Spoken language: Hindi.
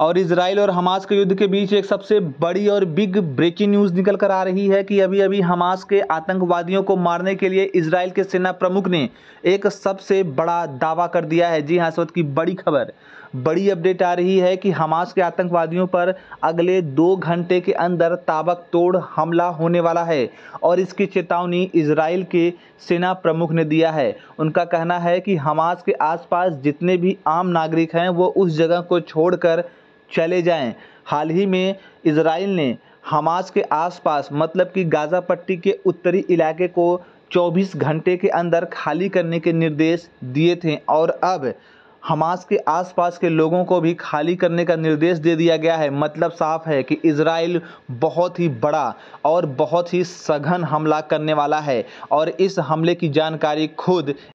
और इसराइल और हमास के युद्ध के बीच एक सबसे बड़ी और बिग ब्रेकिंग न्यूज़ निकल कर आ रही है कि अभी अभी हमास के आतंकवादियों को मारने के लिए इसराइल के सेना प्रमुख ने एक सबसे बड़ा दावा कर दिया है जी हाँ इस वक्त की बड़ी खबर बड़ी अपडेट आ रही है कि हमास के आतंकवादियों पर अगले दो घंटे के अंदर तोड़ हमला होने वाला है और इसकी चेतावनी इसराइल के सेना प्रमुख ने दिया है उनका कहना है कि हमास के आसपास जितने भी आम नागरिक हैं वो उस जगह को छोड़कर चले जाएं हाल ही में इसराइल ने हमास के आसपास मतलब कि गाज़ा पट्टी के उत्तरी इलाके को 24 घंटे के अंदर खाली करने के निर्देश दिए थे और अब हमास के आसपास के लोगों को भी खाली करने का निर्देश दे दिया गया है मतलब साफ है कि इसराइल बहुत ही बड़ा और बहुत ही सघन हमला करने वाला है और इस हमले की जानकारी खुद